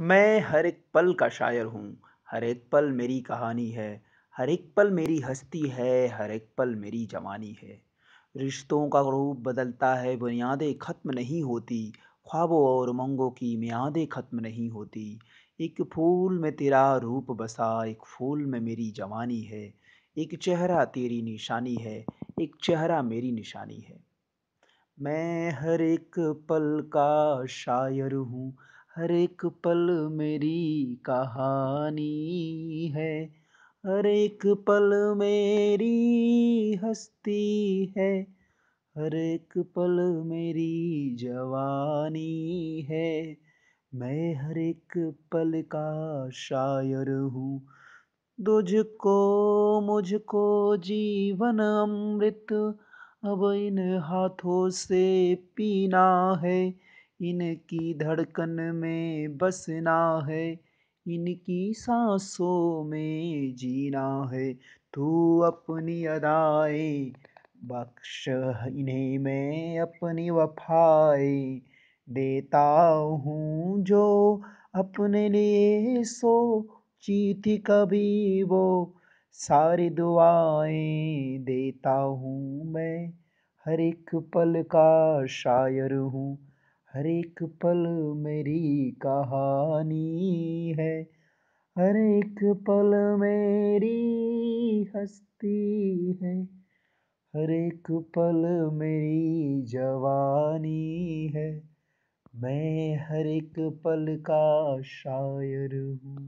मैं हर एक पल का शायर हूँ हर एक पल मेरी कहानी है हर एक पल मेरी हस्ती है हर एक पल मेरी जवानी है रिश्तों का रूप बदलता है बुनियादें ख़त्म नहीं होती ख्वाबों और उमंगों की मियादें ख़त्म नहीं होती एक फूल में तेरा रूप बसा एक फूल में मेरी जवानी है एक चेहरा तेरी निशानी है एक चेहरा मेरी निशानी है मैं हर एक पल का शायर हूँ हर एक पल मेरी कहानी है हर एक पल मेरी हस्ती है हर एक पल मेरी जवानी है मैं हर एक पल का शायर हूँ तुझको मुझको जीवन अमृत अब इन हाथों से पीना है इनकी धड़कन में बसना है इनकी सांसों में जीना है तू अपनी अदाए बख्श इन्हें मैं अपनी वफाए देता हूँ जो अपने लिए सोची थी कभी वो सारी दुआएं देता हूँ मैं हर एक पल का शायर हूँ हर एक पल मेरी कहानी है हर एक पल मेरी हस्ती है हर एक पल मेरी जवानी है मैं हर एक पल का शायर हूँ